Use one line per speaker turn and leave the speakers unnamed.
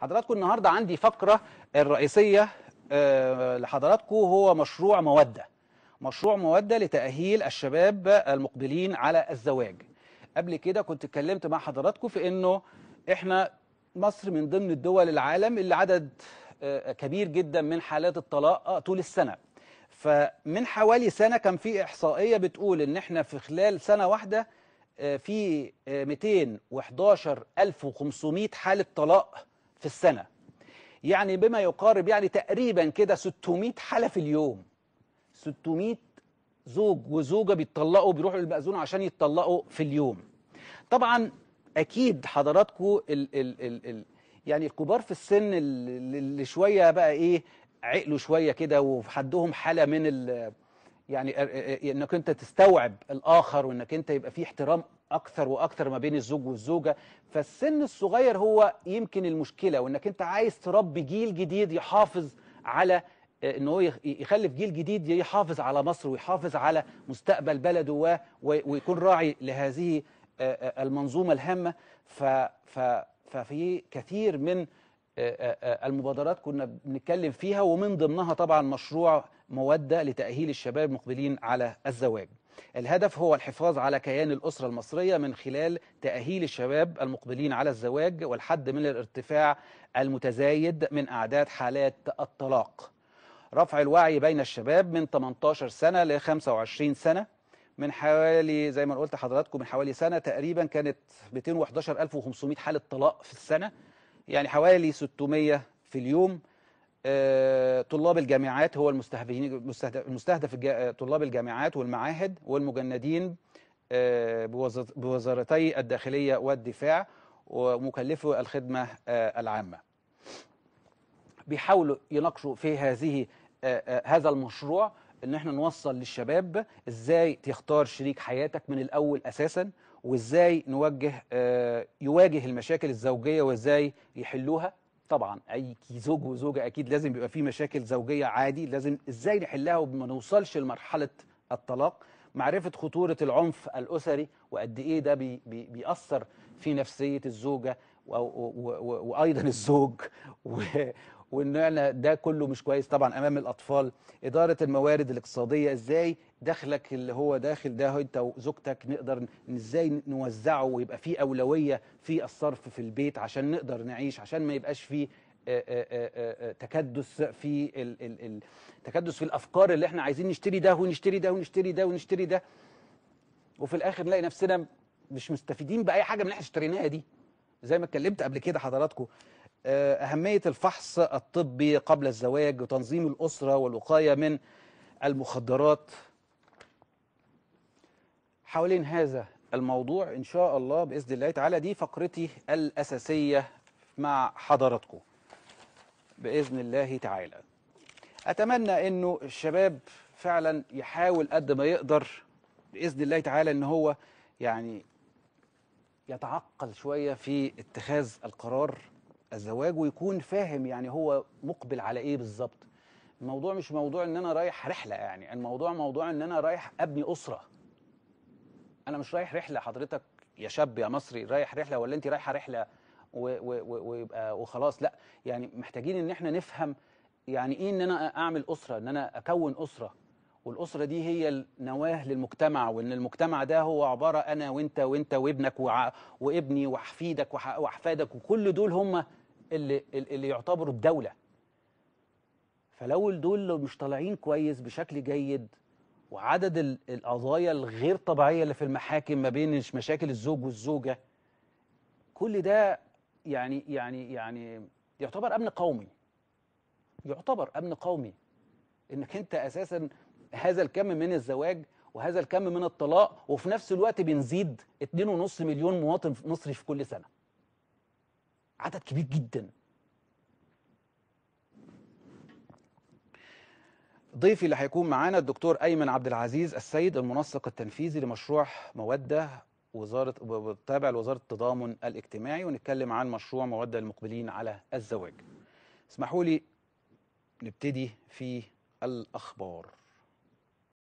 حضراتكم النهارده عندي فقره الرئيسيه آه، لحضراتكم هو مشروع موده مشروع موده لتاهيل الشباب المقبلين على الزواج قبل كده كنت اتكلمت مع حضراتكم في انه احنا مصر من ضمن الدول العالم اللي عدد آه، كبير جدا من حالات الطلاق آه، طول السنه فمن حوالي سنه كان في احصائيه بتقول ان احنا في خلال سنه واحده في 211500 حاله طلاق في السنة يعني بما يقارب يعني تقريبا كده 600 حالة في اليوم 600 زوج وزوجة بيتطلقوا بيروحوا للمأذون عشان يتطلقوا في اليوم طبعا أكيد حضراتكم ال ال ال ال يعني الكبار في السن اللي شوية بقى إيه عقله شوية كده وحدهم حالة من ال يعني آه، آه، آه، انك انت تستوعب الاخر وانك انت يبقى في احترام اكثر واكثر ما بين الزوج والزوجه فالسن الصغير هو يمكن المشكله وانك انت عايز تربي جيل جديد يحافظ على ان هو يخلف جيل جديد يحافظ على مصر ويحافظ على مستقبل بلده ويكون راعي لهذه المنظومه الهامه ففي كثير من آه، آه، آه، المبادرات كنا بنتكلم فيها ومن ضمنها طبعا مشروع مودة لتأهيل الشباب المقبلين على الزواج الهدف هو الحفاظ على كيان الأسرة المصرية من خلال تأهيل الشباب المقبلين على الزواج والحد من الارتفاع المتزايد من أعداد حالات الطلاق رفع الوعي بين الشباب من 18 سنة ل 25 سنة من حوالي زي ما قلت حضراتكم من حوالي سنة تقريبا كانت 211500 حالة طلاق في السنة يعني حوالي 600 في اليوم آه، طلاب الجامعات هو المستهدفين المستهدف آه، طلاب الجامعات والمعاهد والمجندين آه، بوزارتي الداخلية والدفاع ومكلفو الخدمة العامة بيحاولوا يناقشوا في هذه هذا المشروع ان احنا نوصل للشباب ازاي تختار شريك حياتك من الاول اساسا وازاي نوجه آه، يواجه المشاكل الزوجيه وازاي يحلوها طبعا اي زوج وزوجه اكيد لازم يبقى في مشاكل زوجيه عادي لازم ازاي نحلها وما نوصلش لمرحله الطلاق معرفه خطوره العنف الاسري وقد ايه ده بي بي بيأثر في نفسيه الزوجه وايضا الزوج وان احنا يعني ده كله مش كويس طبعا امام الاطفال اداره الموارد الاقتصاديه ازاي دخلك اللي هو داخل ده انت وزوجتك نقدر ازاي نوزعه ويبقى فيه اولويه في الصرف في البيت عشان نقدر نعيش عشان ما يبقاش فيه تكدس في الـ الـ الـ تكدس في الافكار اللي احنا عايزين نشتري ده ونشتري ده ونشتري ده ونشتري ده وفي الاخر نلاقي نفسنا مش مستفيدين باي حاجه من اللي احنا اشتريناها دي زي ما اتكلمت قبل كده حضراتكم آه، أهمية الفحص الطبي قبل الزواج وتنظيم الأسرة والوقاية من المخدرات حوالين هذا الموضوع إن شاء الله بإذن الله تعالى دي فقرتي الأساسية مع حضراتكم بإذن الله تعالى أتمنى أنه الشباب فعلا يحاول قد ما يقدر بإذن الله تعالى أن هو يعني يتعقل شويه في اتخاذ القرار الزواج ويكون فاهم يعني هو مقبل على ايه بالظبط الموضوع مش موضوع ان انا رايح رحله يعني الموضوع موضوع ان انا رايح ابني اسره انا مش رايح رحله حضرتك يا شاب يا مصري رايح رحله ولا انت رايحه رحله ويبقى وخلاص لا يعني محتاجين ان احنا نفهم يعني ايه ان انا اعمل اسره ان انا اكون اسره والأسرة دي هي النواة للمجتمع وإن المجتمع ده هو عبارة أنا وإنت وإنت وابنك وابني وحفيدك وأحفادك وكل دول هم اللي, اللي يعتبروا الدولة فلو دول مش طالعين كويس بشكل جيد وعدد القضايا الغير طبيعية اللي في المحاكم ما بين مشاكل الزوج والزوجة كل ده يعني يعني يعني يعتبر أمن قومي يعتبر أمن قومي إنك أنت أساساً هذا الكم من الزواج وهذا الكم من الطلاق وفي نفس الوقت بنزيد 2.5 مليون مواطن مصري في كل سنه عدد كبير جدا ضيفي اللي هيكون معانا الدكتور ايمن عبد العزيز السيد المنسق التنفيذي لمشروع موده وزاره تابع لوزاره التضامن الاجتماعي ونتكلم عن مشروع موده المقبلين على الزواج اسمحوا لي نبتدي في الاخبار